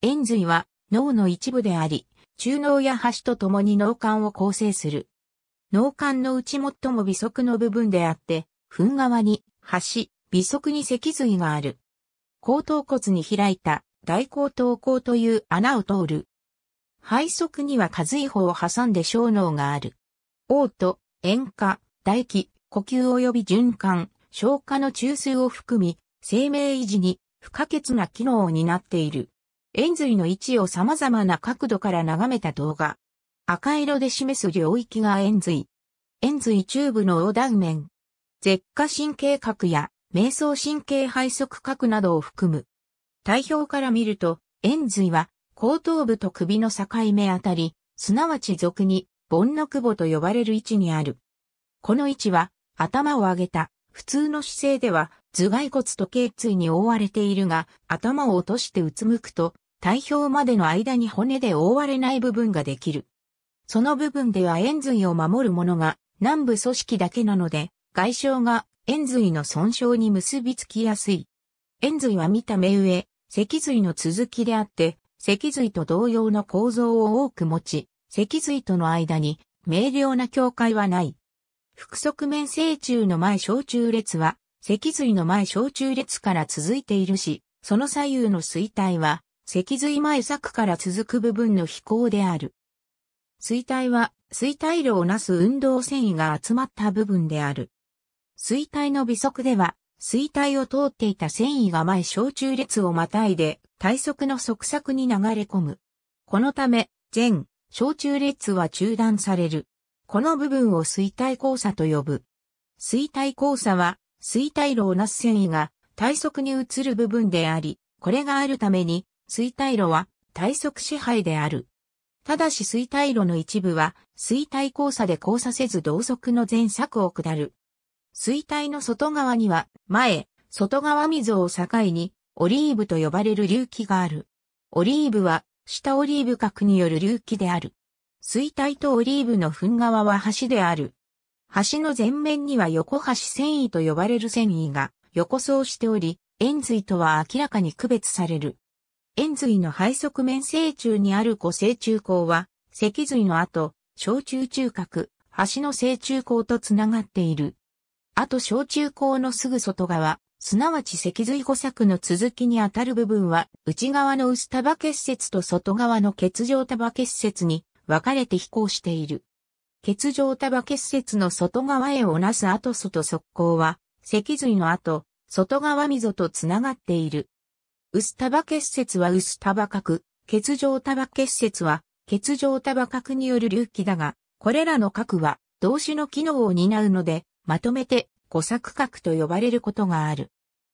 延髄は脳の一部であり、中脳や端と共に脳幹を構成する。脳幹のうち最も微速の部分であって、糞側に端、微速に脊髄がある。後頭骨に開いた大後頭孔という穴を通る。肺側には下髄胞を挟んで小脳がある。嘔吐、塩化、唾液、呼吸及び循環、消化の中枢を含み、生命維持に不可欠な機能を担っている。円髄の位置を様々な角度から眺めた動画。赤色で示す領域が円髄。円髄中部の横断面。舌下神経核や瞑想神経肺側核などを含む。体表から見ると、円髄は後頭部と首の境目あたり、すなわち俗に、盆の窪と呼ばれる位置にある。この位置は、頭を上げた、普通の姿勢では、頭蓋骨と頸椎に覆われているが、頭を落としてうつむくと、体表までの間に骨で覆われない部分ができる。その部分では円髄を守るものが南部組織だけなので、外傷が円髄の損傷に結びつきやすい。円髄は見た目上、脊髄の続きであって、脊髄と同様の構造を多く持ち、脊髄との間に明瞭な境界はない。腹側面正中の前小中列は脊髄の前小中列から続いているし、その左右の衰退は、脊髄前柵から続く部分の飛行である。衰退は、衰退路をなす運動繊維が集まった部分である。衰退の微速では、衰退を通っていた繊維が前小中列をまたいで、体側の側索に流れ込む。このため、前、小中列は中断される。この部分を衰退交差と呼ぶ。衰退交差は、水体炉をなす繊維が体側に移る部分であり、これがあるために水体炉は体側支配である。ただし水体炉の一部は水体交差で交差せず同側の前作を下る。水体の外側には前、外側溝を境にオリーブと呼ばれる隆起がある。オリーブは下オリーブ角による隆起である。水体とオリーブの噴側は橋である。橋の前面には横橋繊維と呼ばれる繊維が横層しており、円髄とは明らかに区別される。円髄の背側面正中にある古正中高は、脊髄の後、小中中核、橋の正中高とつながっている。あと小中高のすぐ外側、すなわち脊髄五作の続きにあたる部分は、内側の薄束結節と外側の結状束結節に分かれて飛行している。欠状束結節の外側へをなす後外側溝は、脊髄の後、外側溝とつながっている。薄束結節は薄束角、結欠束結節は、欠状束角による隆起だが、これらの角は、動詞の機能を担うので、まとめて、五作角と呼ばれることがある。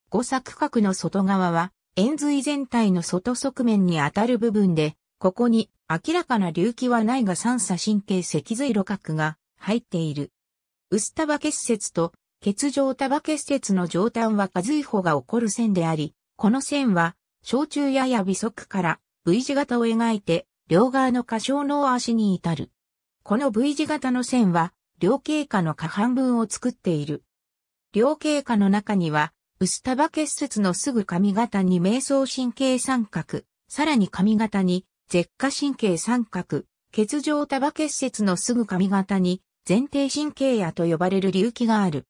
五作角の外側は、円髄全体の外側面にあたる部分で、ここに明らかな隆起はないが三叉神経脊髄路角が入っている。薄束結節と欠状束結節の上端は下髄歩が起こる線であり、この線は小中やや微速から V 字型を描いて両側の下小脳足に至る。この V 字型の線は両経過の下半分を作っている。両経過の中には、薄束結節のすぐ上型に瞑想神経三角、さらに髪型に舌下神経三角、血状束結節のすぐ髪型に、前提神経野と呼ばれる隆起がある。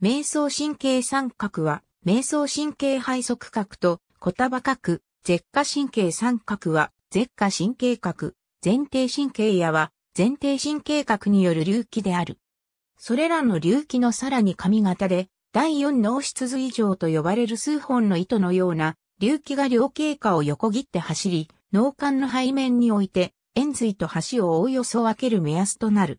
瞑想神経三角は、瞑想神経肺側角と小束角、舌下神経三角は、舌下神経角、前提神経野は、前提神経角による隆起である。それらの隆起のさらに髪型で、第四脳図髄上と呼ばれる数本の糸のような、隆起が両経過を横切って走り、脳幹の背面において、円髄と橋をおおよそ分ける目安となる。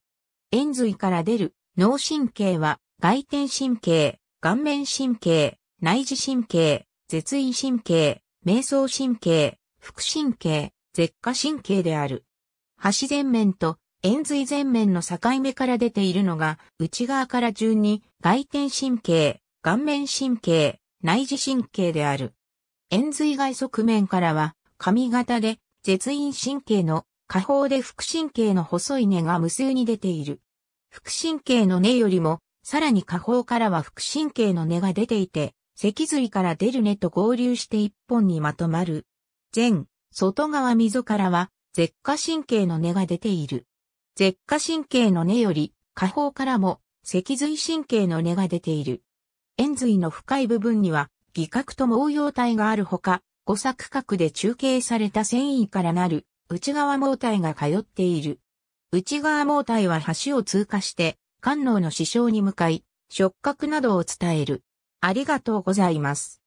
円髄から出る脳神経は、外転神経、顔面神経、内耳神経、絶位神経、瞑想神経、副神経、舌下神経である。橋前面と円髄前面の境目から出ているのが、内側から順に外転神経、顔面神経、内耳神経である。円髄外側面からは、髪型で、絶陰神経の、下方で副神経の細い根が無数に出ている。副神経の根よりも、さらに下方からは副神経の根が出ていて、脊髄から出る根と合流して一本にまとまる。前、外側溝からは、舌下神経の根が出ている。舌下神経の根より、下方からも、脊髄神経の根が出ている。円髄の深い部分には、偽角と毛様体があるほか、5作角で中継された繊維からなる内側盲体が通っている。内側盲体は橋を通過して、官能の師匠に向かい、触覚などを伝える。ありがとうございます。